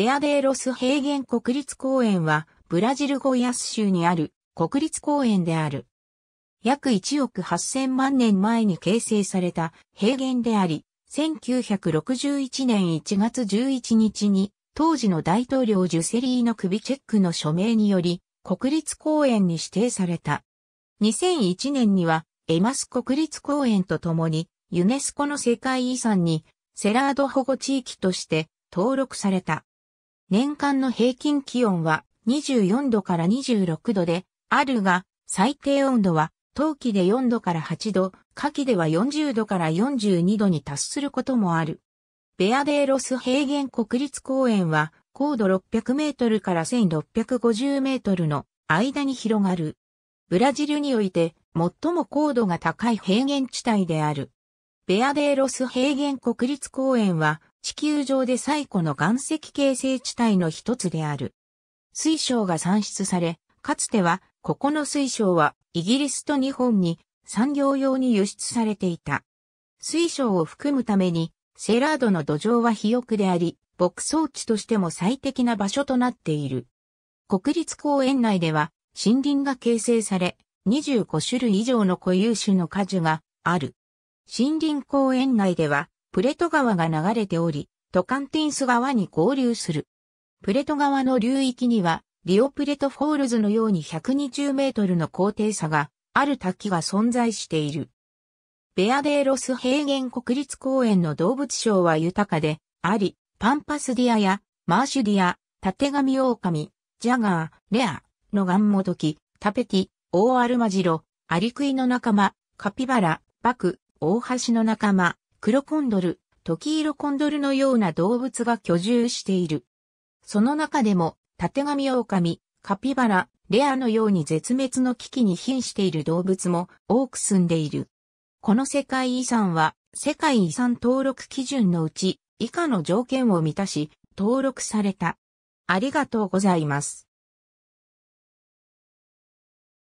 ベアデーロス平原国立公園は、ブラジルゴイアス州にある国立公園である。約1億8000万年前に形成された平原であり、1961年1月11日に、当時の大統領ジュセリーの首チェックの署名により、国立公園に指定された。2001年には、エマス国立公園とともに、ユネスコの世界遺産に、セラード保護地域として登録された。年間の平均気温は24度から26度であるが、最低温度は冬季で4度から8度、夏季では40度から42度に達することもある。ベアデーロス平原国立公園は高度600メートルから1650メートルの間に広がる。ブラジルにおいて最も高度が高い平原地帯である。ベアデーロス平原国立公園は地球上で最古の岩石形成地帯の一つである。水晶が産出され、かつては、ここの水晶はイギリスと日本に産業用に輸出されていた。水晶を含むために、セラードの土壌は肥沃であり、牧草地としても最適な場所となっている。国立公園内では森林が形成され、25種類以上の固有種の果樹がある。森林公園内ではプレト川が流れており、トカンティンス川に合流する。プレト川の流域には、リオプレトフォールズのように120メートルの高低差がある滝が存在している。ベアデーロス平原国立公園の動物賞は豊かであり、パンパスディアやマーシュディア、タテガミオオカミ、ジャガー、レア、のガンモドキ、タペティ、オオアルマジロ、アリクイの仲間、カピバラ、バク、オオハシの仲間、黒コンドル、トキイロコンドルのような動物が居住している。その中でも、タテガミオオカミ、カピバラ、レアのように絶滅の危機に瀕している動物も多く住んでいる。この世界遺産は、世界遺産登録基準のうち、以下の条件を満たし、登録された。ありがとうございます。